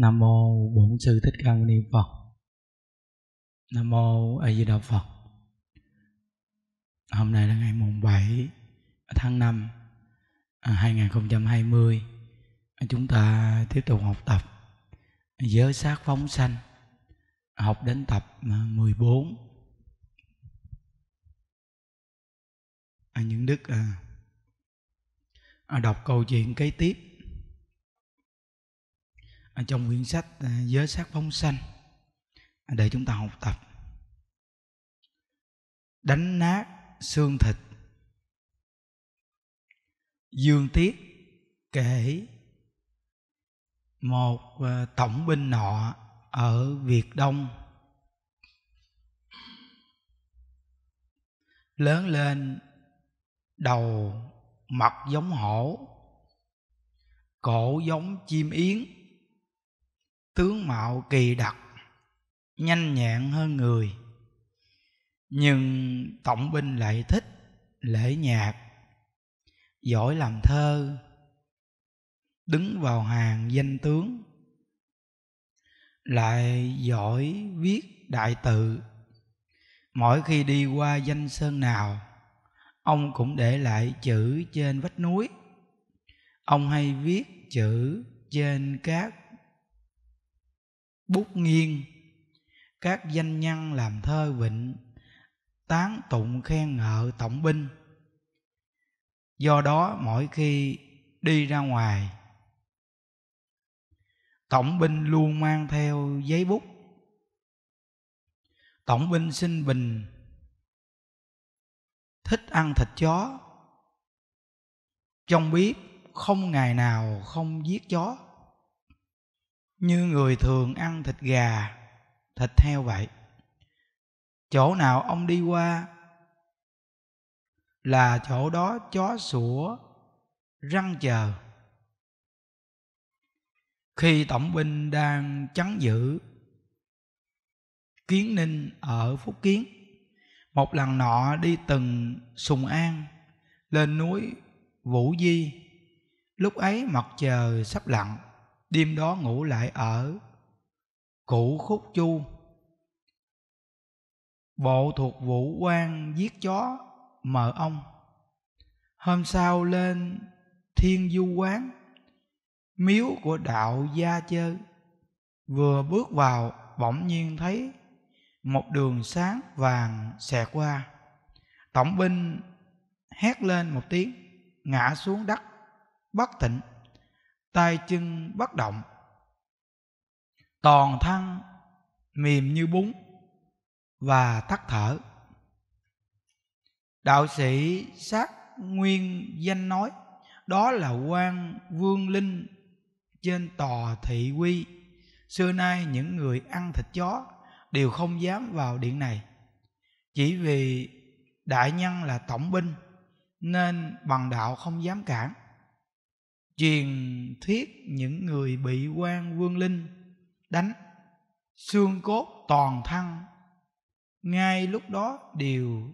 Nam mô Bổn sư Thích Ca Mâu Ni Phật. Nam mô A Di Đà Phật. Hôm nay là ngày mùng 7 tháng 5 2020. À, Chúng ta tiếp tục học tập giới sát phóng sanh. Học đến tập 14. À, à, những đức à, à, đọc câu chuyện kế tiếp trong quyển sách à, giới sát phóng sanh à, để chúng ta học tập đánh nát xương thịt dương tiết kể một à, tổng binh nọ ở việt đông lớn lên đầu mặt giống hổ cổ giống chim yến tướng mạo kỳ đặc nhanh nhẹn hơn người nhưng tổng binh lại thích lễ nhạc giỏi làm thơ đứng vào hàng danh tướng lại giỏi viết đại tự mỗi khi đi qua danh sơn nào ông cũng để lại chữ trên vách núi ông hay viết chữ trên các bút nghiêng các danh nhân làm thơ vịnh tán tụng khen ngợi tổng binh do đó mỗi khi đi ra ngoài tổng binh luôn mang theo giấy bút tổng binh xin bình thích ăn thịt chó trong bếp không ngày nào không giết chó như người thường ăn thịt gà thịt heo vậy chỗ nào ông đi qua là chỗ đó chó sủa răng chờ khi tổng binh đang chắn giữ kiến ninh ở phúc kiến một lần nọ đi từng sùng an lên núi vũ di lúc ấy mặt trời sắp lặn đêm đó ngủ lại ở cũ khúc chu bộ thuộc vũ quan giết chó mờ ông hôm sau lên thiên du quán miếu của đạo gia chơi vừa bước vào bỗng nhiên thấy một đường sáng vàng xẹt qua tổng binh hét lên một tiếng ngã xuống đất bất tỉnh tay chân bất động toàn thân mềm như bún và tắt thở đạo sĩ sát nguyên danh nói đó là quan vương linh trên tòa thị quy xưa nay những người ăn thịt chó đều không dám vào điện này chỉ vì đại nhân là tổng binh nên bằng đạo không dám cản truyền thuyết những người bị quan vương linh đánh xương cốt toàn thân ngay lúc đó đều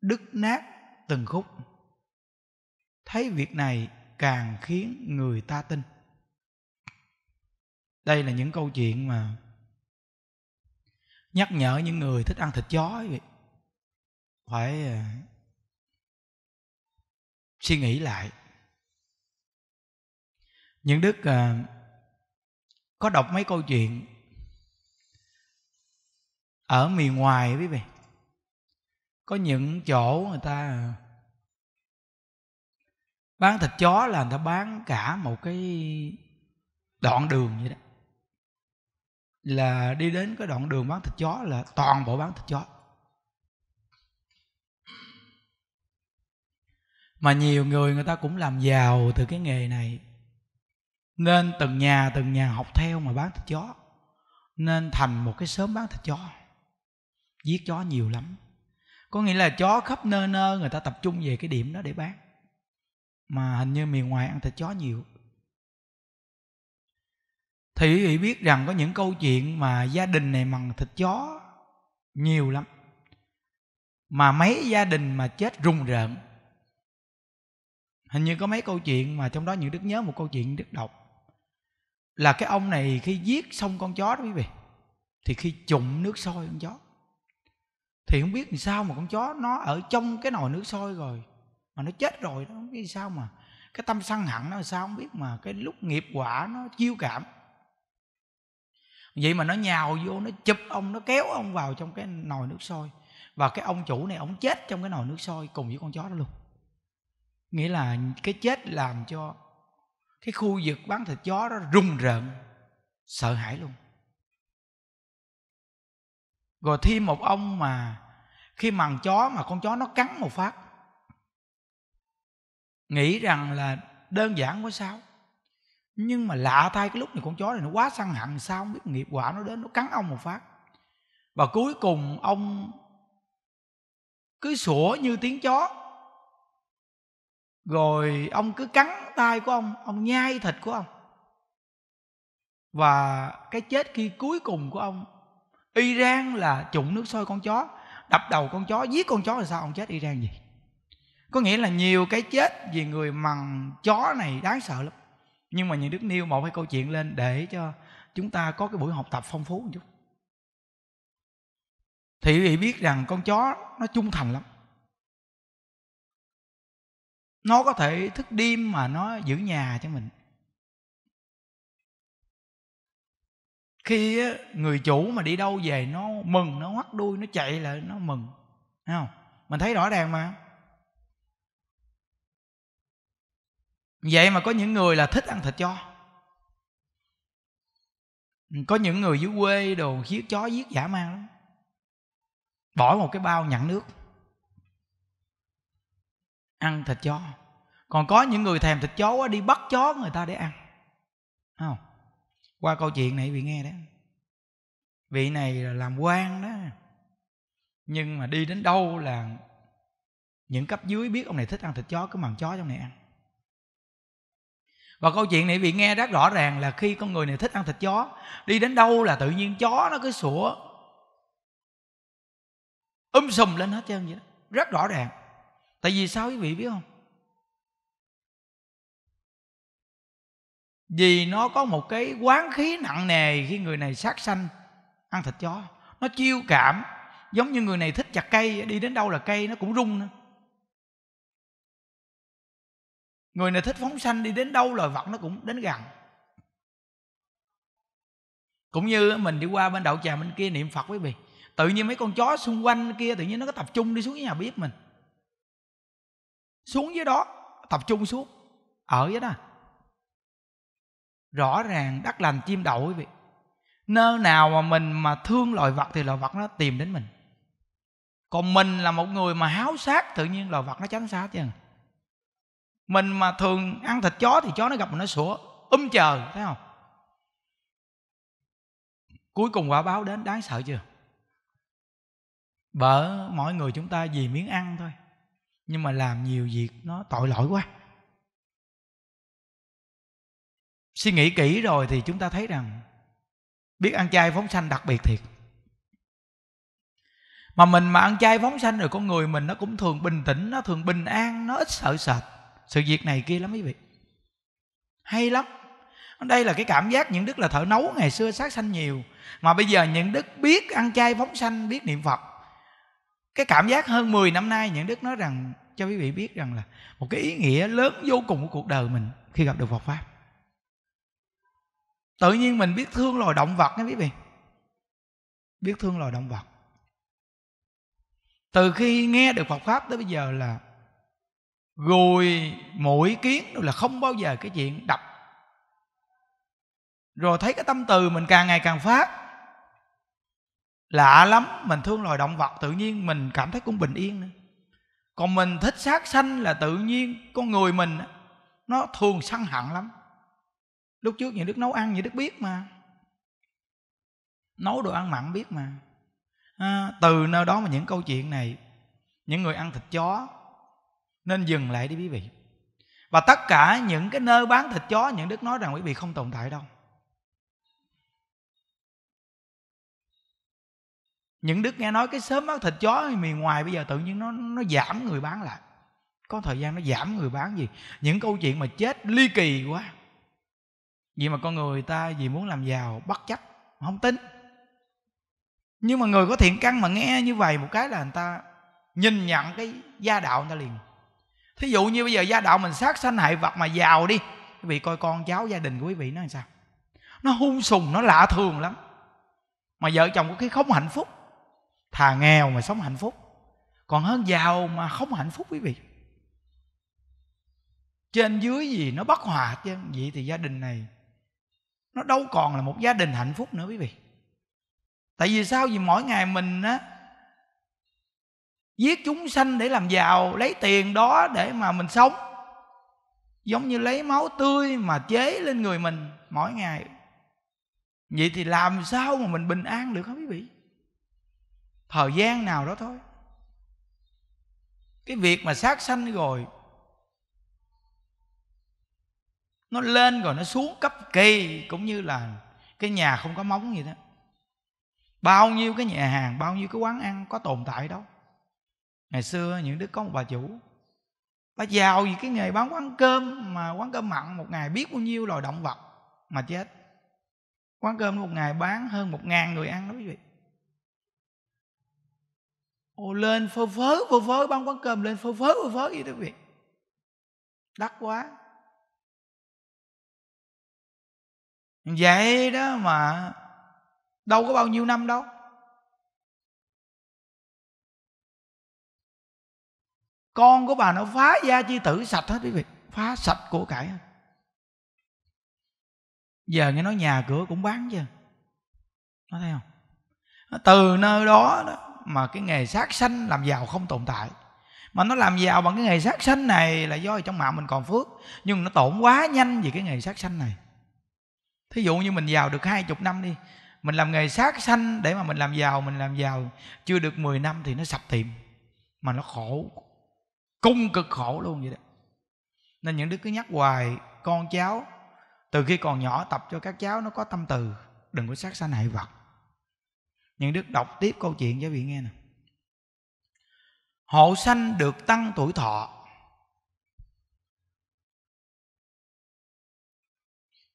đứt nát từng khúc thấy việc này càng khiến người ta tin đây là những câu chuyện mà nhắc nhở những người thích ăn thịt chó ấy. phải à, suy nghĩ lại những đức à, có đọc mấy câu chuyện ở miền ngoài quý vị có những chỗ người ta bán thịt chó là người ta bán cả một cái đoạn đường vậy đó là đi đến cái đoạn đường bán thịt chó là toàn bộ bán thịt chó mà nhiều người người ta cũng làm giàu từ cái nghề này nên từng nhà từng nhà học theo mà bán thịt chó nên thành một cái sớm bán thịt chó giết chó nhiều lắm có nghĩa là chó khắp nơi nơi người ta tập trung về cái điểm đó để bán mà hình như miền ngoài ăn thịt chó nhiều thì quý vị biết rằng có những câu chuyện mà gia đình này bằng thịt chó nhiều lắm mà mấy gia đình mà chết rùng rợn hình như có mấy câu chuyện mà trong đó những đức nhớ một câu chuyện đức đọc là cái ông này khi giết xong con chó đó quý vị thì khi trụng nước sôi con chó thì không biết làm sao mà con chó nó ở trong cái nồi nước sôi rồi mà nó chết rồi nó không biết sao mà cái tâm sân hẳn nó sao không biết mà cái lúc nghiệp quả nó chiêu cảm vậy mà nó nhào vô nó chụp ông nó kéo ông vào trong cái nồi nước sôi và cái ông chủ này ông chết trong cái nồi nước sôi cùng với con chó đó luôn nghĩa là cái chết làm cho cái khu vực bán thịt chó đó rung rợn sợ hãi luôn rồi thêm một ông mà khi mằng chó mà con chó nó cắn một phát nghĩ rằng là đơn giản quá sao nhưng mà lạ thay cái lúc này con chó này nó quá săn hẳn sao không biết nghiệp quả nó đến nó cắn ông một phát và cuối cùng ông cứ sủa như tiếng chó rồi ông cứ cắn tay của ông ông nhai thịt của ông và cái chết khi cuối cùng của ông Iran là trụng nước sôi con chó đập đầu con chó giết con chó là sao ông chết Iran gì có nghĩa là nhiều cái chết vì người mằng chó này đáng sợ lắm nhưng mà những đức nêu một hai câu chuyện lên để cho chúng ta có cái buổi học tập phong phú một chút thì quý vị biết rằng con chó nó trung thành lắm nó có thể thức đêm mà nó giữ nhà cho mình khi người chủ mà đi đâu về nó mừng nó hoắt đuôi nó chạy lại nó mừng thấy không mình thấy rõ ràng mà vậy mà có những người là thích ăn thịt cho có những người dưới quê đồ giết chó giết giả man lắm bỏ một cái bao nhận nước ăn thịt chó còn có những người thèm thịt chó quá đi bắt chó người ta để ăn không qua câu chuyện này vị nghe đó vị này là làm quan đó nhưng mà đi đến đâu là những cấp dưới biết ông này thích ăn thịt chó cứ mần chó trong này ăn và câu chuyện này bị nghe rất rõ ràng là khi con người này thích ăn thịt chó đi đến đâu là tự nhiên chó nó cứ sủa um sùm lên hết trơn vậy đó rất rõ ràng tại vì sao quý vị biết không vì nó có một cái quán khí nặng nề khi người này sát sanh ăn thịt chó nó chiêu cảm giống như người này thích chặt cây đi đến đâu là cây nó cũng rung nữa người này thích phóng sanh đi đến đâu loài vật nó cũng đến gần cũng như mình đi qua bên đậu trà bên kia niệm phật quý vị tự nhiên mấy con chó xung quanh kia tự nhiên nó có tập trung đi xuống cái nhà bếp mình xuống dưới đó tập trung xuống ở dưới đó rõ ràng đất lành chim đậu quý vị nơi nào mà mình mà thương loài vật thì loài vật nó tìm đến mình còn mình là một người mà háo sát tự nhiên loài vật nó tránh xa chứ mình mà thường ăn thịt chó thì chó nó gặp mình nó sủa um chờ thấy không cuối cùng quả báo đến đáng sợ chưa bởi mỗi người chúng ta vì miếng ăn thôi nhưng mà làm nhiều việc nó tội lỗi quá suy nghĩ kỹ rồi thì chúng ta thấy rằng biết ăn chay phóng sanh đặc biệt thiệt mà mình mà ăn chay phóng sanh rồi con người mình nó cũng thường bình tĩnh nó thường bình an nó ít sợ sệt sự việc này kia lắm quý vị hay lắm đây là cái cảm giác những đức là thợ nấu ngày xưa sát sanh nhiều mà bây giờ những đức biết ăn chay phóng sanh biết niệm phật cái cảm giác hơn 10 năm nay những đức nói rằng cho quý vị biết rằng là một cái ý nghĩa lớn vô cùng của cuộc đời mình khi gặp được Phật pháp tự nhiên mình biết thương loài động vật nha quý vị biết thương loài động vật từ khi nghe được Phật pháp tới bây giờ là gùi mũi kiến là không bao giờ cái chuyện đập rồi thấy cái tâm từ mình càng ngày càng phát lạ lắm mình thương loài động vật tự nhiên mình cảm thấy cũng bình yên nữa còn mình thích sát sanh là tự nhiên con người mình nó thường săn hận lắm lúc trước nhà đức nấu ăn nhà đức biết mà nấu đồ ăn mặn biết mà à, từ nơi đó mà những câu chuyện này những người ăn thịt chó nên dừng lại đi quý vị và tất cả những cái nơi bán thịt chó những đức nói rằng quý vị không tồn tại đâu những đức nghe nói cái sớm bán thịt chó ở miền ngoài bây giờ tự nhiên nó nó giảm người bán lại có thời gian nó giảm người bán gì những câu chuyện mà chết ly kỳ quá vì mà con người ta vì muốn làm giàu bất chấp không tin nhưng mà người có thiện căn mà nghe như vậy một cái là người ta nhìn nhận cái gia đạo người ta liền thí dụ như bây giờ gia đạo mình sát sanh hại vật mà giàu đi quý vị coi con cháu gia đình của quý vị nó làm sao nó hung sùng nó lạ thường lắm mà vợ chồng có khi không hạnh phúc thà nghèo mà sống hạnh phúc còn hơn giàu mà không hạnh phúc quý vị trên dưới gì nó bất hòa chứ vậy thì gia đình này nó đâu còn là một gia đình hạnh phúc nữa quý vị tại vì sao vì mỗi ngày mình á giết chúng sanh để làm giàu lấy tiền đó để mà mình sống giống như lấy máu tươi mà chế lên người mình mỗi ngày vậy thì làm sao mà mình bình an được hả quý vị thời gian nào đó thôi cái việc mà sát sanh rồi nó lên rồi nó xuống cấp kỳ cũng như là cái nhà không có móng gì đó bao nhiêu cái nhà hàng bao nhiêu cái quán ăn có tồn tại đâu ngày xưa những đứa có một bà chủ bà giàu vì cái nghề bán quán cơm mà quán cơm mặn một ngày biết bao nhiêu loài động vật mà chết quán cơm một ngày bán hơn một ngàn người ăn đó quý vị Ô, lên phơ phớ phơ phớ băng quán cơm lên phơ phớ phơ phớ gì đó quý đắt quá vậy đó mà đâu có bao nhiêu năm đâu con của bà nó phá gia chi tử sạch hết quý vị phá sạch của cải giờ nghe nói nhà cửa cũng bán chưa nó thấy không từ nơi đó đó mà cái nghề sát sanh làm giàu không tồn tại mà nó làm giàu bằng cái nghề sát sanh này là do trong mạng mình còn phước nhưng nó tổn quá nhanh vì cái nghề sát sanh này thí dụ như mình giàu được hai chục năm đi mình làm nghề sát sanh để mà mình làm giàu mình làm giàu chưa được 10 năm thì nó sập tiệm mà nó khổ cung cực khổ luôn vậy đó nên những đứa cứ nhắc hoài con cháu từ khi còn nhỏ tập cho các cháu nó có tâm từ đừng có sát sanh hại vật nhưng đức đọc tiếp câu chuyện cho vị nghe nè hộ sanh được tăng tuổi thọ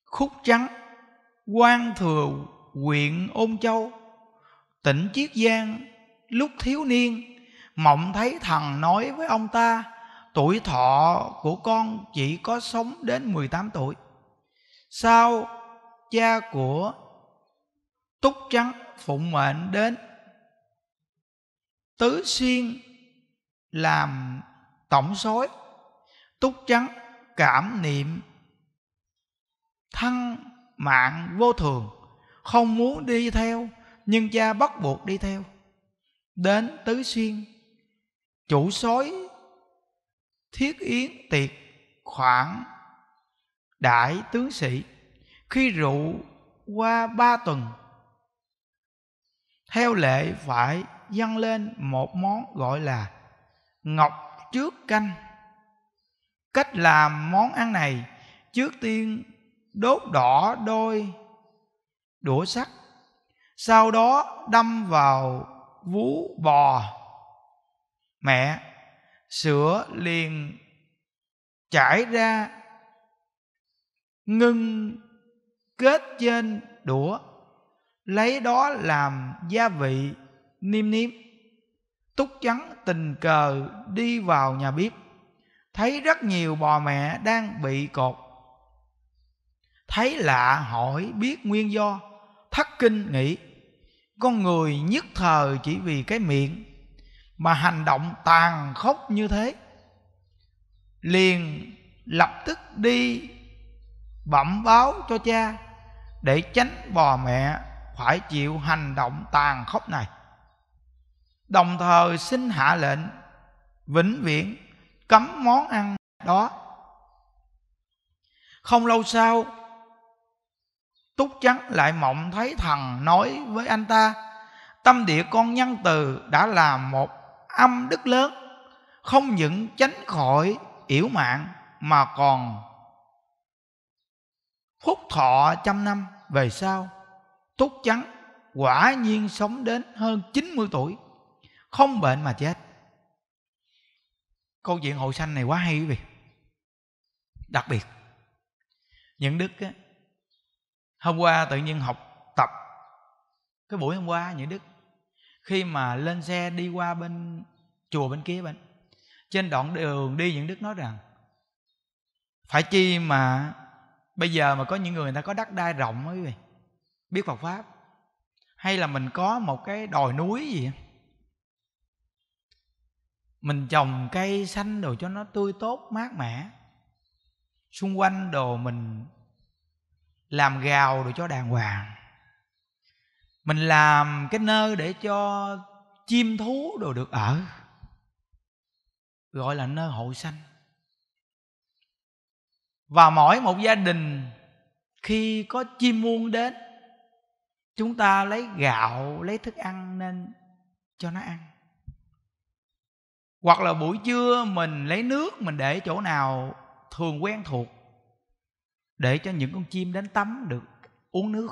khúc trắng quan thừa huyện ôn châu tỉnh chiết giang lúc thiếu niên mộng thấy thằng nói với ông ta tuổi thọ của con chỉ có sống đến 18 tuổi sau cha của túc trắng phụng mệnh đến tứ xuyên làm tổng sối túc trắng cảm niệm thân mạng vô thường không muốn đi theo nhưng cha bắt buộc đi theo đến tứ xuyên chủ sói thiết yến tiệc khoảng đại tướng sĩ khi rượu qua ba tuần theo lệ phải dâng lên một món gọi là ngọc trước canh cách làm món ăn này trước tiên đốt đỏ đôi đũa sắt sau đó đâm vào vú bò mẹ sữa liền chảy ra ngưng kết trên đũa lấy đó làm gia vị niêm niếm túc chắn tình cờ đi vào nhà bếp thấy rất nhiều bò mẹ đang bị cột thấy lạ hỏi biết nguyên do thất kinh nghĩ con người nhất thời chỉ vì cái miệng mà hành động tàn khốc như thế liền lập tức đi bẩm báo cho cha để tránh bò mẹ phải chịu hành động tàn khốc này đồng thời xin hạ lệnh vĩnh viễn cấm món ăn đó không lâu sau túc chắn lại mộng thấy thần nói với anh ta tâm địa con nhân từ đã là một âm đức lớn không những tránh khỏi yểu mạng mà còn phúc thọ trăm năm về sau túc trắng quả nhiên sống đến hơn 90 tuổi không bệnh mà chết câu chuyện hội sanh này quá hay quý vị đặc biệt những đức á, hôm qua tự nhiên học tập cái buổi hôm qua những đức khi mà lên xe đi qua bên chùa bên kia bên trên đoạn đường đi những đức nói rằng phải chi mà bây giờ mà có những người, người ta có đất đai rộng quý vị biết Phật pháp hay là mình có một cái đồi núi gì mình trồng cây xanh đồ cho nó tươi tốt mát mẻ xung quanh đồ mình làm gào đồ cho đàng hoàng mình làm cái nơi để cho chim thú đồ được ở gọi là nơi hội xanh và mỗi một gia đình khi có chim muôn đến chúng ta lấy gạo lấy thức ăn nên cho nó ăn hoặc là buổi trưa mình lấy nước mình để chỗ nào thường quen thuộc để cho những con chim đến tắm được uống nước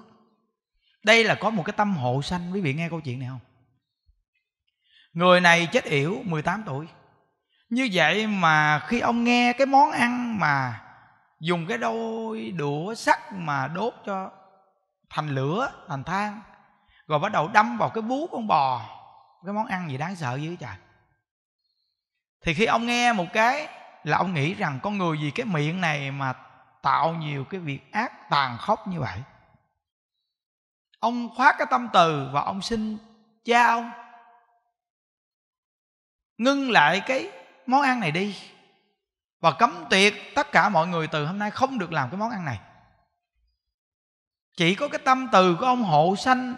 đây là có một cái tâm hộ sanh quý vị nghe câu chuyện này không người này chết yểu 18 tuổi như vậy mà khi ông nghe cái món ăn mà dùng cái đôi đũa sắt mà đốt cho thành lửa thành than rồi bắt đầu đâm vào cái bú con bò cái món ăn gì đáng sợ dữ trời thì khi ông nghe một cái là ông nghĩ rằng con người vì cái miệng này mà tạo nhiều cái việc ác tàn khốc như vậy ông khóa cái tâm từ và ông xin cha ông ngưng lại cái món ăn này đi và cấm tuyệt tất cả mọi người từ hôm nay không được làm cái món ăn này chỉ có cái tâm từ của ông hộ sanh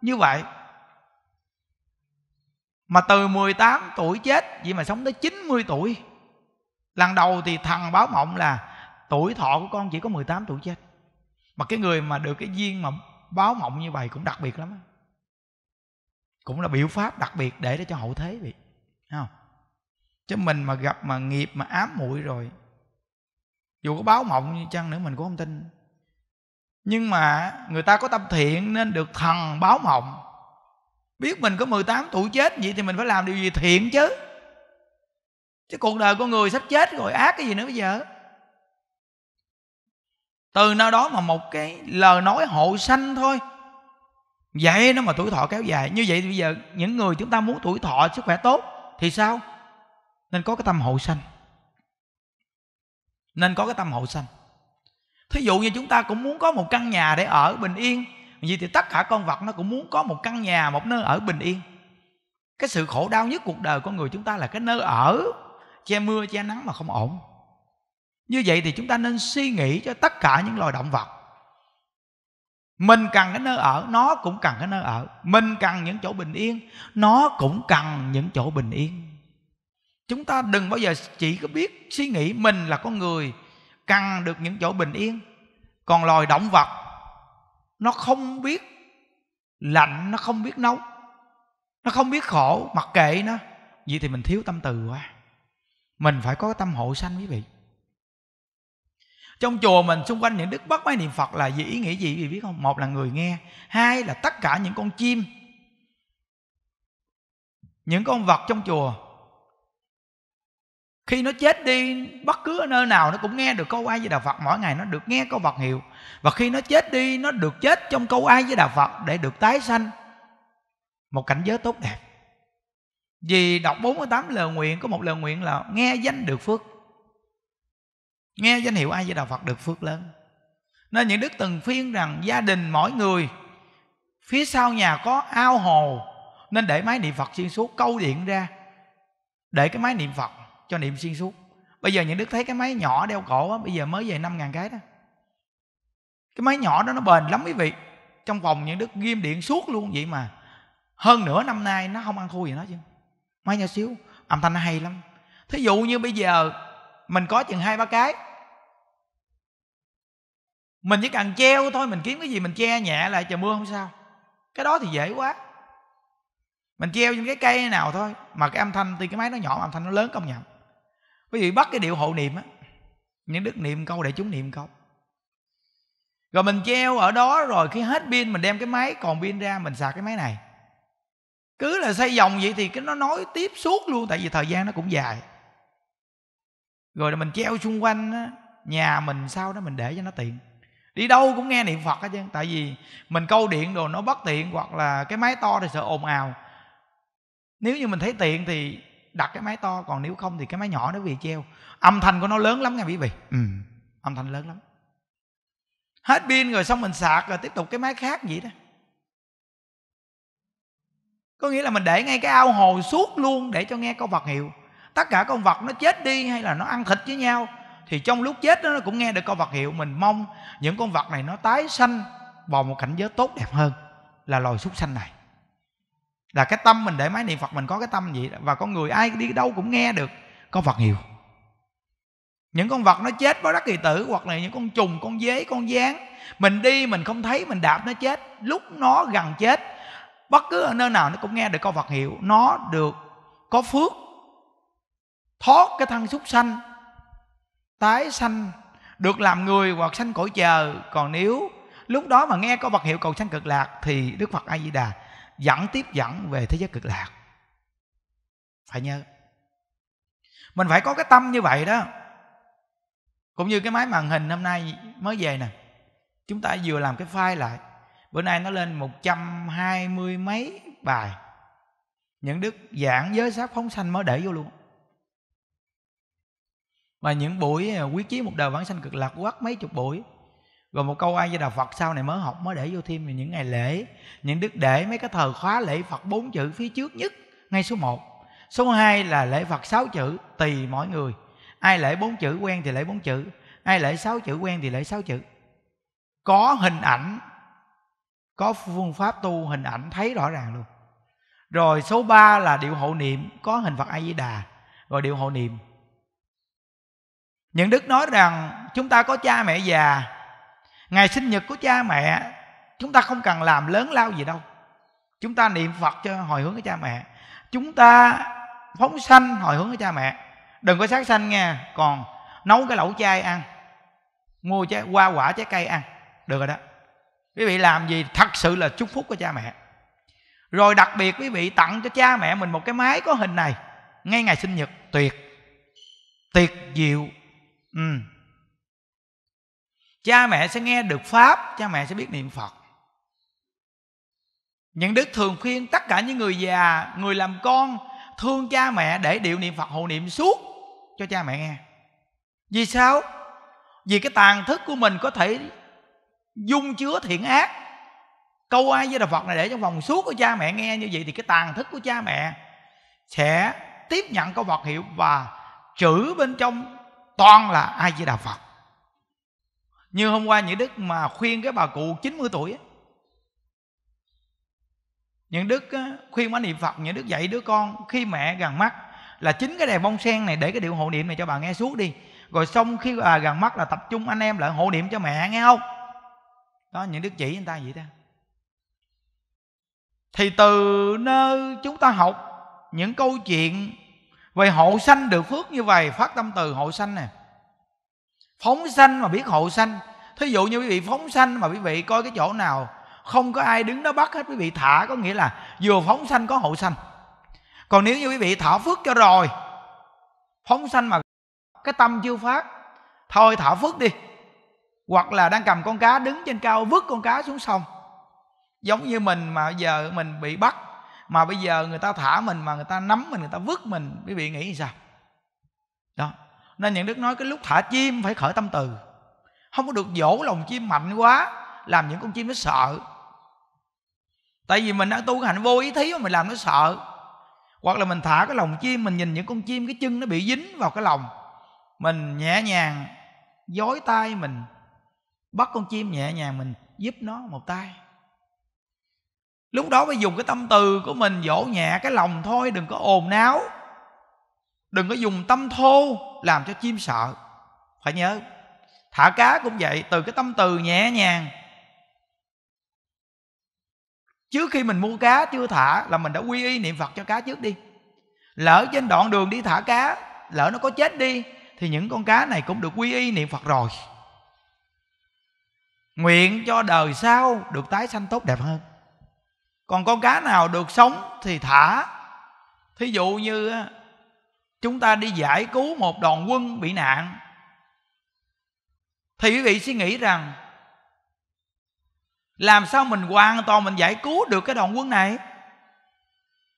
như vậy mà từ 18 tuổi chết vậy mà sống tới 90 tuổi lần đầu thì thằng báo mộng là tuổi thọ của con chỉ có 18 tuổi chết mà cái người mà được cái duyên mà báo mộng như vậy cũng đặc biệt lắm cũng là biểu pháp đặc biệt để cho hậu thế vậy không chứ mình mà gặp mà nghiệp mà ám muội rồi dù có báo mộng như chăng nữa mình cũng không tin nhưng mà người ta có tâm thiện nên được thần báo mộng biết mình có 18 tuổi chết vậy thì mình phải làm điều gì thiện chứ chứ cuộc đời con người sắp chết rồi ác cái gì nữa bây giờ từ nơi đó mà một cái lời nói hộ sanh thôi vậy nó mà tuổi thọ kéo dài như vậy bây giờ những người chúng ta muốn tuổi thọ sức khỏe tốt thì sao nên có cái tâm hộ sanh nên có cái tâm hộ sanh thí dụ như chúng ta cũng muốn có một căn nhà để ở bình yên vì thì tất cả con vật nó cũng muốn có một căn nhà một nơi ở bình yên cái sự khổ đau nhất cuộc đời con người chúng ta là cái nơi ở che mưa che nắng mà không ổn như vậy thì chúng ta nên suy nghĩ cho tất cả những loài động vật mình cần cái nơi ở nó cũng cần cái nơi ở mình cần những chỗ bình yên nó cũng cần những chỗ bình yên chúng ta đừng bao giờ chỉ có biết suy nghĩ mình là con người căng được những chỗ bình yên còn loài động vật nó không biết lạnh nó không biết nấu nó không biết khổ mặc kệ nó vậy thì mình thiếu tâm từ quá mình phải có tâm hộ sanh quý vị trong chùa mình xung quanh những đức bất máy niệm phật là gì ý nghĩa gì quý vị biết không một là người nghe hai là tất cả những con chim những con vật trong chùa khi nó chết đi bất cứ ở nơi nào nó cũng nghe được câu ai với đạo phật mỗi ngày nó được nghe câu phật hiệu và khi nó chết đi nó được chết trong câu ai với đạo phật để được tái sanh một cảnh giới tốt đẹp vì đọc 48 lời nguyện có một lời nguyện là nghe danh được phước nghe danh hiệu ai với đạo phật được phước lớn nên những đức từng phiên rằng gia đình mỗi người phía sau nhà có ao hồ nên để máy niệm phật xuyên suốt câu điện ra để cái máy niệm phật cho niệm xuyên suốt bây giờ những đức thấy cái máy nhỏ đeo cổ á, bây giờ mới về năm ngàn cái đó cái máy nhỏ đó nó bền lắm quý vị trong vòng những đức ghim điện suốt luôn vậy mà hơn nửa năm nay nó không ăn khui gì nó chứ máy nhỏ xíu âm thanh nó hay lắm thí dụ như bây giờ mình có chừng hai ba cái mình chỉ cần treo thôi mình kiếm cái gì mình che nhẹ lại trời mưa không sao cái đó thì dễ quá mình treo những cái cây nào thôi mà cái âm thanh thì cái máy nó nhỏ mà âm thanh nó lớn công nhận quý vị bắt cái điệu hộ niệm á những đức niệm câu để chúng niệm câu rồi mình treo ở đó rồi khi hết pin mình đem cái máy còn pin ra mình sạc cái máy này cứ là xây vòng vậy thì cái nó nói tiếp suốt luôn tại vì thời gian nó cũng dài rồi là mình treo xung quanh á, nhà mình sau đó mình để cho nó tiện đi đâu cũng nghe niệm phật hết chứ tại vì mình câu điện đồ nó bất tiện hoặc là cái máy to thì sợ ồn ào nếu như mình thấy tiện thì đặt cái máy to còn nếu không thì cái máy nhỏ nó bị treo âm thanh của nó lớn lắm nghe quý vị ừ, âm thanh lớn lắm hết pin rồi xong mình sạc rồi tiếp tục cái máy khác vậy đó có nghĩa là mình để ngay cái ao hồ suốt luôn để cho nghe con vật hiệu tất cả con vật nó chết đi hay là nó ăn thịt với nhau thì trong lúc chết đó, nó cũng nghe được con vật hiệu mình mong những con vật này nó tái sanh vào một cảnh giới tốt đẹp hơn là loài súc sanh này là cái tâm mình để máy niệm phật mình có cái tâm vậy và con người ai đi đâu cũng nghe được có phật nhiều những con vật nó chết bởi đắc kỳ tử hoặc là những con trùng con dế con gián mình đi mình không thấy mình đạp nó chết lúc nó gần chết bất cứ ở nơi nào nó cũng nghe được câu phật hiệu nó được có phước thoát cái thân súc sanh tái sanh được làm người hoặc sanh cõi chờ còn nếu lúc đó mà nghe câu phật hiệu cầu sanh cực lạc thì đức phật a di đà dẫn tiếp dẫn về thế giới cực lạc phải nhớ mình phải có cái tâm như vậy đó cũng như cái máy màn hình hôm nay mới về nè chúng ta vừa làm cái file lại bữa nay nó lên 120 mấy bài những đức giảng giới sát phóng sanh mới để vô luôn mà những buổi à, quyết chí một đời vãng sanh cực lạc quát mấy chục buổi rồi một câu ai với đà phật sau này mới học mới để vô thêm những ngày lễ những đức để mấy cái thờ khóa lễ phật bốn chữ phía trước nhất ngay số 1 số 2 là lễ phật sáu chữ tùy mỗi người ai lễ bốn chữ quen thì lễ bốn chữ ai lễ sáu chữ quen thì lễ sáu chữ có hình ảnh có phương pháp tu hình ảnh thấy rõ ràng luôn rồi số 3 là điệu hộ niệm có hình phật a di đà rồi điệu hộ niệm những đức nói rằng chúng ta có cha mẹ già ngày sinh nhật của cha mẹ chúng ta không cần làm lớn lao gì đâu chúng ta niệm phật cho hồi hướng với cha mẹ chúng ta phóng sanh hồi hướng với cha mẹ đừng có sát sanh nha còn nấu cái lẩu chai ăn mua trái hoa quả trái cây ăn được rồi đó quý vị làm gì thật sự là chúc phúc của cha mẹ rồi đặc biệt quý vị tặng cho cha mẹ mình một cái máy có hình này ngay ngày sinh nhật tuyệt tuyệt diệu ừ cha mẹ sẽ nghe được pháp cha mẹ sẽ biết niệm phật những đức thường khuyên tất cả những người già người làm con thương cha mẹ để điệu niệm phật hộ niệm suốt cho cha mẹ nghe vì sao vì cái tàn thức của mình có thể dung chứa thiện ác câu ai với đạo phật này để trong vòng suốt của cha mẹ nghe như vậy thì cái tàn thức của cha mẹ sẽ tiếp nhận câu vật hiệu và chữ bên trong toàn là ai với đạo phật như hôm qua những đức mà khuyên cái bà cụ 90 tuổi những đức khuyên bà niệm phật những đức dạy đứa con khi mẹ gần mắt là chính cái đèn bông sen này để cái điệu hộ niệm này cho bà nghe suốt đi rồi xong khi bà gần mắt là tập trung anh em lại hộ niệm cho mẹ nghe không đó những đức chỉ người ta vậy ta, thì từ nơi chúng ta học những câu chuyện về hộ sanh được phước như vậy phát tâm từ hộ sanh này phóng sanh mà biết hộ sanh thí dụ như quý vị phóng sanh mà quý vị coi cái chỗ nào không có ai đứng đó bắt hết quý vị thả có nghĩa là vừa phóng sanh có hộ sanh còn nếu như quý vị thả phước cho rồi phóng sanh mà cái tâm chưa phát thôi thả phước đi hoặc là đang cầm con cá đứng trên cao vứt con cá xuống sông giống như mình mà giờ mình bị bắt mà bây giờ người ta thả mình mà người ta nắm mình người ta vứt mình quý vị nghĩ sao đó nên những đức nói cái lúc thả chim phải khởi tâm từ không có được dỗ lòng chim mạnh quá làm những con chim nó sợ tại vì mình đang tu hành vô ý thí mà mình làm nó sợ hoặc là mình thả cái lòng chim mình nhìn những con chim cái chân nó bị dính vào cái lòng mình nhẹ nhàng dối tay mình bắt con chim nhẹ nhàng mình giúp nó một tay lúc đó mới dùng cái tâm từ của mình dỗ nhẹ cái lòng thôi đừng có ồn náo đừng có dùng tâm thô làm cho chim sợ phải nhớ thả cá cũng vậy từ cái tâm từ nhẹ nhàng trước khi mình mua cá chưa thả là mình đã quy y niệm phật cho cá trước đi lỡ trên đoạn đường đi thả cá lỡ nó có chết đi thì những con cá này cũng được quy y niệm phật rồi nguyện cho đời sau được tái sanh tốt đẹp hơn còn con cá nào được sống thì thả thí dụ như chúng ta đi giải cứu một đoàn quân bị nạn thì quý vị suy nghĩ rằng làm sao mình hoàn toàn mình giải cứu được cái đoàn quân này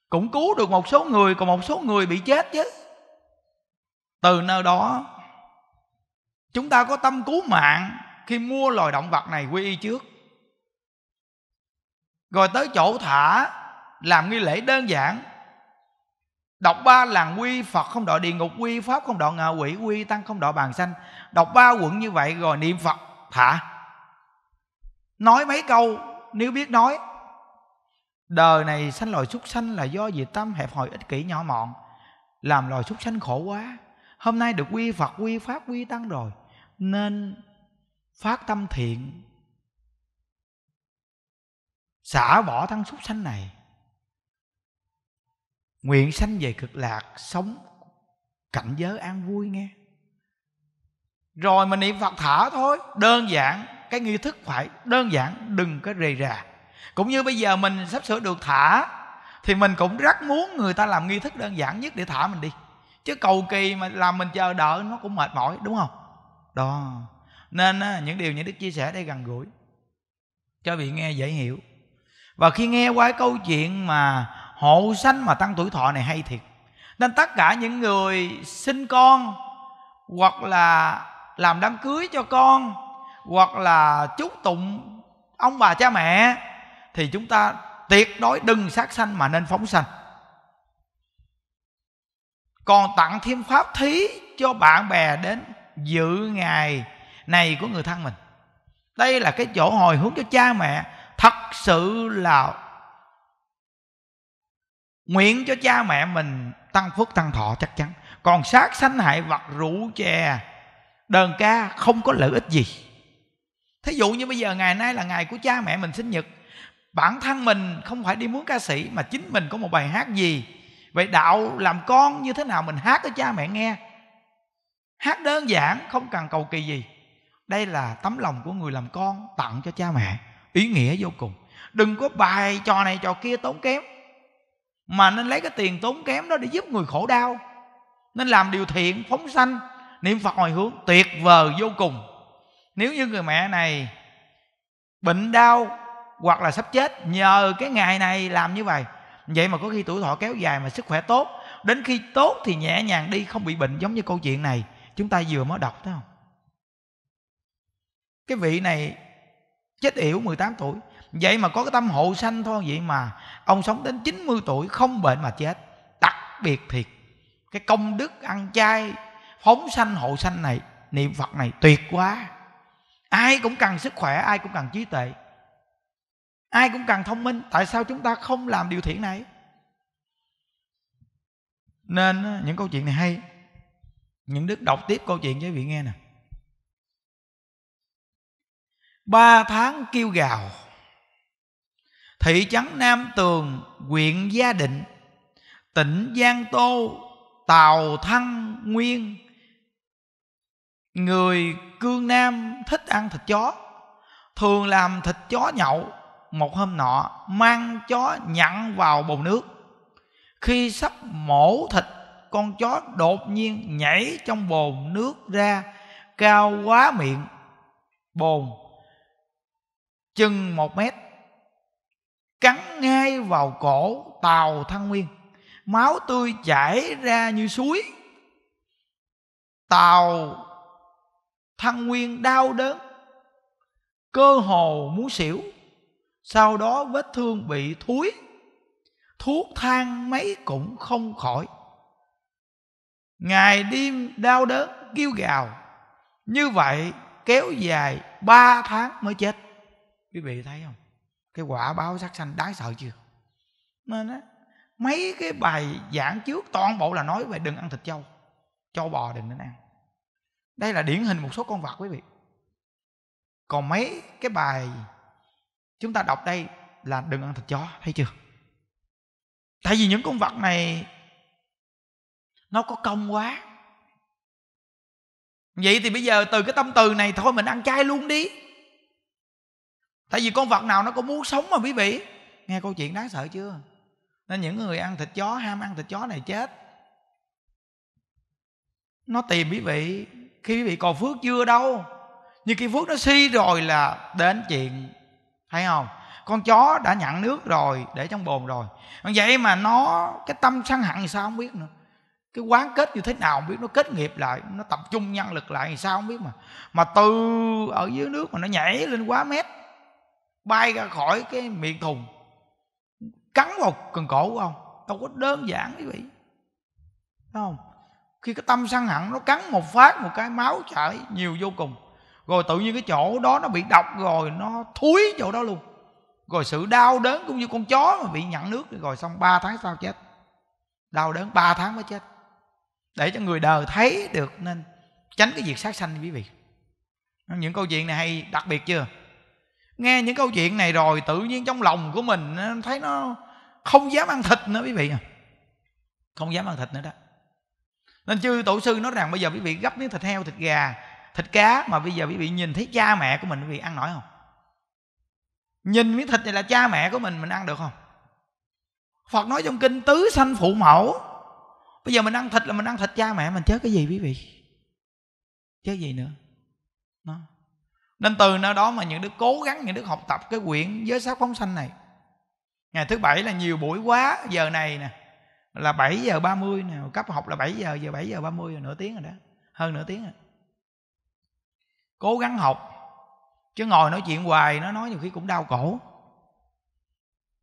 cũng cứu được một số người còn một số người bị chết chứ từ nơi đó chúng ta có tâm cứu mạng khi mua loài động vật này quy y trước rồi tới chỗ thả làm nghi lễ đơn giản Đọc ba làng quy Phật không đọa địa ngục Quy Pháp không đọa ngạ quỷ Quy Tăng không đọa bàn sanh Đọc ba quận như vậy rồi niệm Phật thả Nói mấy câu nếu biết nói Đời này sanh loài súc sanh là do dị tâm hẹp hòi ích kỷ nhỏ mọn Làm loài súc sanh khổ quá Hôm nay được quy Phật, quy Pháp, quy Tăng rồi Nên phát tâm thiện Xả bỏ thân súc sanh này nguyện sanh về cực lạc sống cảnh giới an vui nghe rồi mình niệm phật thở thôi đơn giản cái nghi thức phải đơn giản đừng có rề rà cũng như bây giờ mình sắp sửa được thả thì mình cũng rất muốn người ta làm nghi thức đơn giản nhất để thả mình đi chứ cầu kỳ mà làm mình chờ đợi nó cũng mệt mỏi đúng không đó nên những điều những đức chia sẻ đây gần gũi cho vị nghe dễ hiểu và khi nghe qua cái câu chuyện mà hộ sanh mà tăng tuổi thọ này hay thiệt nên tất cả những người sinh con hoặc là làm đám cưới cho con hoặc là chúc tụng ông bà cha mẹ thì chúng ta tuyệt đối đừng sát sanh mà nên phóng sanh còn tặng thêm pháp thí cho bạn bè đến dự ngày này của người thân mình đây là cái chỗ hồi hướng cho cha mẹ thật sự là nguyện cho cha mẹ mình tăng phước tăng thọ chắc chắn còn sát sanh hại vật rượu chè đơn ca không có lợi ích gì thí dụ như bây giờ ngày nay là ngày của cha mẹ mình sinh nhật bản thân mình không phải đi muốn ca sĩ mà chính mình có một bài hát gì vậy đạo làm con như thế nào mình hát cho cha mẹ nghe hát đơn giản không cần cầu kỳ gì đây là tấm lòng của người làm con tặng cho cha mẹ ý nghĩa vô cùng đừng có bài trò này trò kia tốn kém mà nên lấy cái tiền tốn kém đó để giúp người khổ đau nên làm điều thiện phóng sanh niệm phật hồi hướng tuyệt vời vô cùng nếu như người mẹ này bệnh đau hoặc là sắp chết nhờ cái ngày này làm như vậy vậy mà có khi tuổi thọ kéo dài mà sức khỏe tốt đến khi tốt thì nhẹ nhàng đi không bị bệnh giống như câu chuyện này chúng ta vừa mới đọc thấy không cái vị này chết yểu 18 tuổi Vậy mà có cái tâm hộ sanh thôi Vậy mà ông sống đến 90 tuổi Không bệnh mà chết Đặc biệt thiệt Cái công đức ăn chay Phóng sanh hộ sanh này Niệm Phật này tuyệt quá Ai cũng cần sức khỏe Ai cũng cần trí tuệ Ai cũng cần thông minh Tại sao chúng ta không làm điều thiện này Nên những câu chuyện này hay Những đức đọc tiếp câu chuyện cho quý vị nghe nè Ba tháng kêu gào thị trấn nam tường huyện gia định tỉnh giang tô tàu thăng nguyên người cương nam thích ăn thịt chó thường làm thịt chó nhậu một hôm nọ mang chó nhặn vào bồn nước khi sắp mổ thịt con chó đột nhiên nhảy trong bồn nước ra cao quá miệng bồn chừng một mét cắn ngay vào cổ tàu thăng nguyên máu tươi chảy ra như suối tàu thăng nguyên đau đớn cơ hồ muốn xỉu sau đó vết thương bị thúi thuốc thang mấy cũng không khỏi ngày đêm đau đớn kêu gào như vậy kéo dài ba tháng mới chết quý vị thấy không cái quả báo sát sanh đáng sợ chưa nên á mấy cái bài giảng trước toàn bộ là nói về đừng ăn thịt châu, trâu bò đừng nên ăn đây là điển hình một số con vật quý vị còn mấy cái bài chúng ta đọc đây là đừng ăn thịt chó thấy chưa tại vì những con vật này nó có công quá vậy thì bây giờ từ cái tâm từ này thôi mình ăn chay luôn đi tại vì con vật nào nó cũng muốn sống mà quý vị nghe câu chuyện đáng sợ chưa nên những người ăn thịt chó ham ăn thịt chó này chết nó tìm quý vị khi quý vị còn phước chưa đâu nhưng khi phước nó suy rồi là đến chuyện thấy không con chó đã nhận nước rồi để trong bồn rồi vậy mà nó cái tâm săn hận thì sao không biết nữa cái quán kết như thế nào không biết nó kết nghiệp lại nó tập trung nhân lực lại thì sao không biết mà mà từ ở dưới nước mà nó nhảy lên quá mét bay ra khỏi cái miệng thùng cắn vào cần cổ của ông đâu có đơn giản quý vị Đúng không khi cái tâm sân hận nó cắn một phát một cái máu chảy nhiều vô cùng rồi tự nhiên cái chỗ đó nó bị độc rồi nó thúi chỗ đó luôn rồi sự đau đớn cũng như con chó mà bị nhặn nước rồi xong 3 tháng sau chết đau đớn 3 tháng mới chết để cho người đời thấy được nên tránh cái việc sát sanh quý vị những câu chuyện này hay đặc biệt chưa nghe những câu chuyện này rồi tự nhiên trong lòng của mình ờ, thấy nó không dám ăn thịt nữa quý vị à. không dám ăn thịt nữa đó nên chư tổ sư nói rằng bây giờ quý vị gấp miếng thịt heo thịt gà thịt cá mà bây giờ quý vị nhìn thấy cha mẹ của mình quý vị ăn nổi không nhìn miếng thịt này là cha mẹ của mình mình ăn được không phật nói trong kinh tứ sanh phụ mẫu bây giờ mình ăn thịt là mình ăn thịt cha mẹ mình chết cái gì quý vị chết gì nữa nó nên từ nơi đó mà những đứa cố gắng những đứa học tập cái quyển giới sắc phóng sanh này ngày thứ bảy là nhiều buổi quá giờ này nè là 7 giờ 30 nè cấp học là 7 giờ giờ 7 giờ 30 rồi nửa tiếng rồi đó hơn nửa tiếng rồi cố gắng học chứ ngồi nói chuyện hoài nó nói nhiều khi cũng đau cổ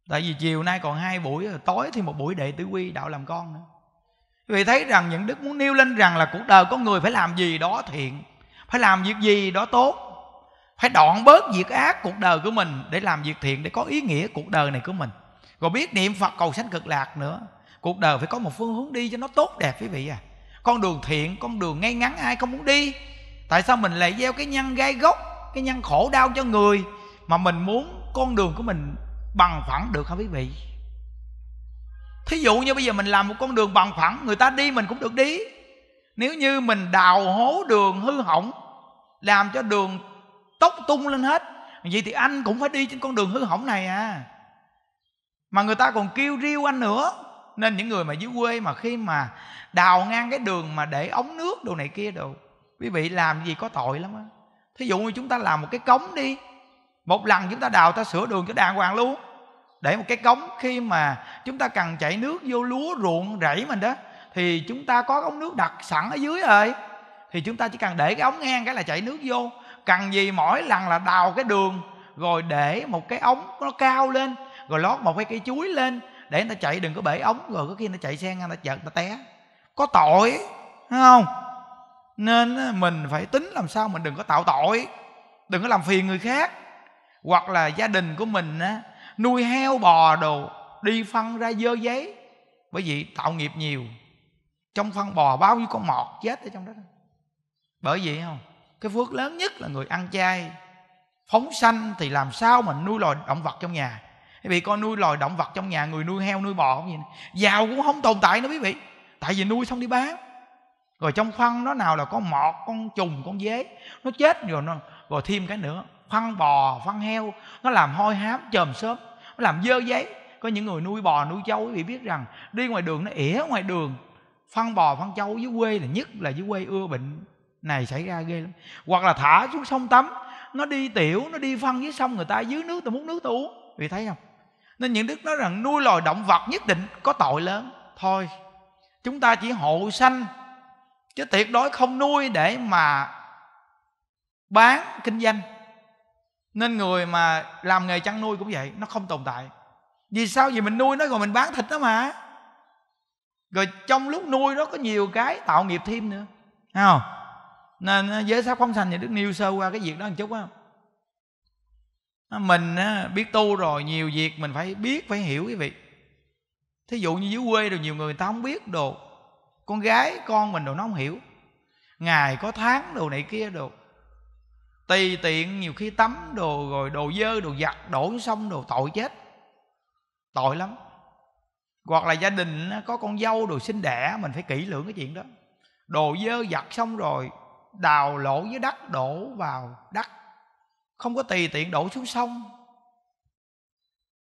tại vì chiều nay còn hai buổi rồi tối thì một buổi đệ tử quy đạo làm con nữa vì thấy rằng những đức muốn nêu lên rằng là cuộc đời có người phải làm gì đó thiện phải làm việc gì đó tốt phải đoạn bớt việc ác cuộc đời của mình để làm việc thiện để có ý nghĩa cuộc đời này của mình rồi biết niệm phật cầu sanh cực lạc nữa cuộc đời phải có một phương hướng đi cho nó tốt đẹp quý vị à con đường thiện con đường ngay ngắn ai không muốn đi tại sao mình lại gieo cái nhân gai gốc cái nhân khổ đau cho người mà mình muốn con đường của mình bằng phẳng được không quý vị thí dụ như bây giờ mình làm một con đường bằng phẳng người ta đi mình cũng được đi nếu như mình đào hố đường hư hỏng làm cho đường tóc tung lên hết vậy thì anh cũng phải đi trên con đường hư hỏng này à mà người ta còn kêu riêu anh nữa nên những người mà dưới quê mà khi mà đào ngang cái đường mà để ống nước đồ này kia đồ quý vị làm gì có tội lắm á thí dụ như chúng ta làm một cái cống đi một lần chúng ta đào ta sửa đường cho đàng hoàng luôn để một cái cống khi mà chúng ta cần chảy nước vô lúa ruộng rẫy mình đó thì chúng ta có ống nước đặt sẵn ở dưới rồi thì chúng ta chỉ cần để cái ống ngang cái là chảy nước vô cần gì mỗi lần là đào cái đường rồi để một cái ống nó cao lên rồi lót một cái cây chuối lên để người ta chạy đừng có bể ống rồi có khi nó chạy xe ngang nó chợt nó té có tội không nên mình phải tính làm sao mình đừng có tạo tội đừng có làm phiền người khác hoặc là gia đình của mình á, nuôi heo bò đồ đi phân ra dơ giấy bởi vì tạo nghiệp nhiều trong phân bò bao nhiêu con mọt chết ở trong đó bởi vậy không cái phước lớn nhất là người ăn chay phóng sanh thì làm sao mà nuôi loài động vật trong nhà quý vị coi nuôi loài động vật trong nhà người nuôi heo nuôi bò không gì nữa. giàu cũng không tồn tại nữa quý vị tại vì nuôi xong đi bán rồi trong phân nó nào là có mọt con trùng con dế nó chết rồi nó rồi thêm cái nữa phân bò phân heo nó làm hôi hám chòm xốp nó làm dơ giấy có những người nuôi bò nuôi trâu quý vị biết rằng đi ngoài đường nó ỉa ngoài đường phân bò phân trâu dưới quê là nhất là dưới quê ưa bệnh này xảy ra ghê lắm hoặc là thả xuống sông tắm nó đi tiểu nó đi phân với sông người ta dưới nước tôi muốn nước tôi uống vì thấy không nên những đức nói rằng nuôi loài động vật nhất định có tội lớn thôi chúng ta chỉ hộ sanh chứ tuyệt đối không nuôi để mà bán kinh doanh nên người mà làm nghề chăn nuôi cũng vậy nó không tồn tại vì sao vì mình nuôi nó rồi mình bán thịt đó mà rồi trong lúc nuôi đó có nhiều cái tạo nghiệp thêm nữa Thấy không nên à, giới pháp phóng sanh thì đức nêu sơ qua cái việc đó một chút á à, mình à, biết tu rồi nhiều việc mình phải biết phải hiểu quý vị thí dụ như dưới quê rồi nhiều người, người ta không biết đồ con gái con mình đồ nó không hiểu ngày có tháng đồ này kia đồ tùy tiện nhiều khi tắm đồ rồi đồ dơ đồ giặt đổ xong đồ tội chết tội lắm hoặc là gia đình có con dâu đồ sinh đẻ mình phải kỹ lưỡng cái chuyện đó đồ dơ giặt xong rồi đào lỗ dưới đất đổ vào đất không có tùy tiện đổ xuống sông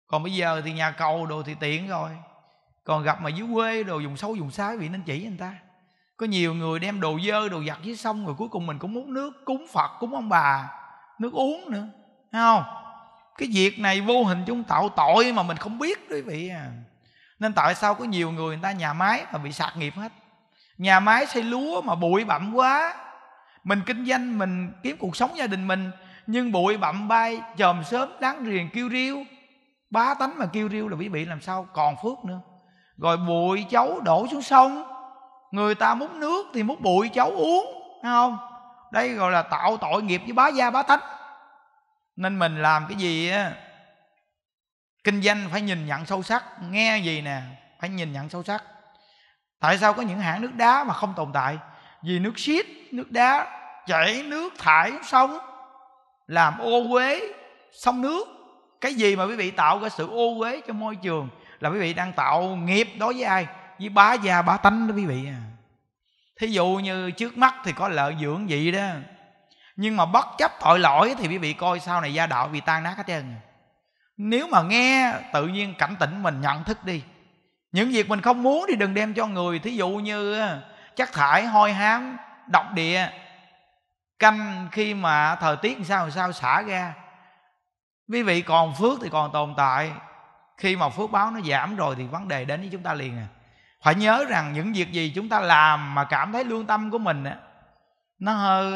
còn bây giờ thì nhà cầu đồ thì tiện rồi còn gặp mà dưới quê đồ dùng sâu dùng xa bị nên chỉ người ta có nhiều người đem đồ dơ đồ giặt dưới sông rồi cuối cùng mình cũng muốn nước cúng phật cúng ông bà nước uống nữa thấy không cái việc này vô hình chúng tạo tội mà mình không biết quý vị à nên tại sao có nhiều người người ta nhà máy mà bị sạc nghiệp hết nhà máy xây lúa mà bụi bặm quá mình kinh doanh mình kiếm cuộc sống gia đình mình nhưng bụi bặm bay chòm sớm đáng riền kêu riêu bá tánh mà kêu riêu là quý vị làm sao còn phước nữa rồi bụi chấu đổ xuống sông người ta múc nước thì múc bụi chấu uống thấy không đây gọi là tạo tội nghiệp với bá gia bá tánh nên mình làm cái gì á kinh doanh phải nhìn nhận sâu sắc nghe gì nè phải nhìn nhận sâu sắc tại sao có những hãng nước đá mà không tồn tại vì nước xiết nước đá chảy nước thải sông làm ô uế sông nước cái gì mà quý vị tạo ra sự ô uế cho môi trường là quý vị đang tạo nghiệp đối với ai với bá già bá tánh đó quý vị à thí dụ như trước mắt thì có lợi dưỡng vậy đó nhưng mà bất chấp tội lỗi thì quý vị coi sau này gia đạo bị tan nát hết trơn à. nếu mà nghe tự nhiên cảnh tỉnh mình nhận thức đi những việc mình không muốn thì đừng đem cho người thí dụ như chất thải hôi hám độc địa canh khi mà thời tiết sao sao xả ra quý vị còn phước thì còn tồn tại khi mà phước báo nó giảm rồi thì vấn đề đến với chúng ta liền à phải nhớ rằng những việc gì chúng ta làm mà cảm thấy lương tâm của mình á nó hơi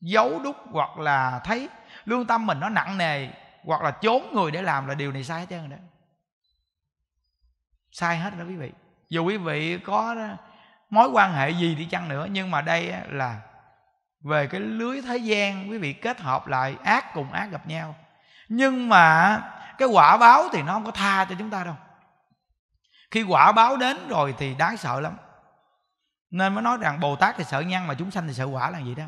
giấu đúc hoặc là thấy lương tâm mình nó nặng nề hoặc là trốn người để làm là điều này sai hết trơn đó sai hết đó quý vị dù quý vị có mối quan hệ gì đi chăng nữa nhưng mà đây là về cái lưới thế gian quý vị kết hợp lại ác cùng ác gặp nhau nhưng mà cái quả báo thì nó không có tha cho chúng ta đâu khi quả báo đến rồi thì đáng sợ lắm nên mới nói rằng bồ tát thì sợ nhân mà chúng sanh thì sợ quả là gì đó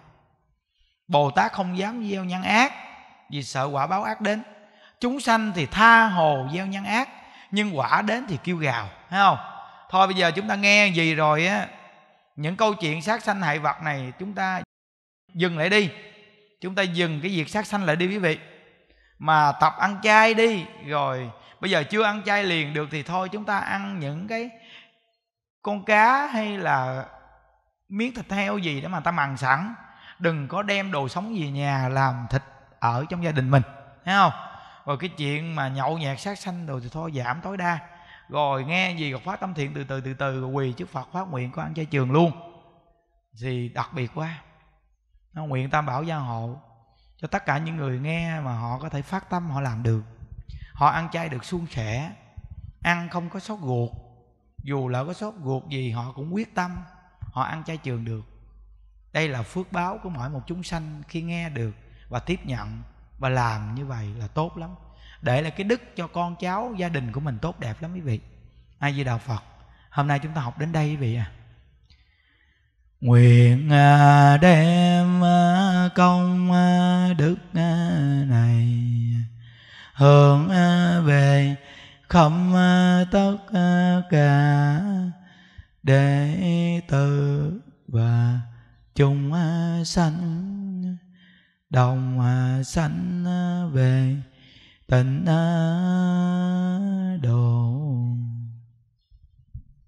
bồ tát không dám gieo nhân ác vì sợ quả báo ác đến chúng sanh thì tha hồ gieo nhân ác nhưng quả đến thì kêu gào thấy không thôi bây giờ chúng ta nghe gì rồi á những câu chuyện sát sanh hại vật này chúng ta dừng lại đi chúng ta dừng cái việc sát sanh lại đi quý vị mà tập ăn chay đi rồi bây giờ chưa ăn chay liền được thì thôi chúng ta ăn những cái con cá hay là miếng thịt heo gì đó mà ta mằn sẵn đừng có đem đồ sống về nhà làm thịt ở trong gia đình mình thấy không rồi cái chuyện mà nhậu nhẹt sát sanh rồi thì thôi giảm tối đa rồi nghe gì rồi phát tâm thiện từ từ từ từ rồi quỳ trước phật phát nguyện con ăn chay trường luôn gì đặc biệt quá nó nguyện tam bảo gia hộ cho tất cả những người nghe mà họ có thể phát tâm họ làm được họ ăn chay được suôn sẻ ăn không có sốt ruột dù là có sốt ruột gì họ cũng quyết tâm họ ăn chay trường được đây là phước báo của mỗi một chúng sanh khi nghe được và tiếp nhận và làm như vậy là tốt lắm để là cái đức cho con cháu gia đình của mình tốt đẹp lắm quý vị ai di đạo phật hôm nay chúng ta học đến đây quý vị à nguyện à, đem à, công à, đức này hưởng về không tất cả đệ tử và chúng sanh đồng sanh về tịnh á đồ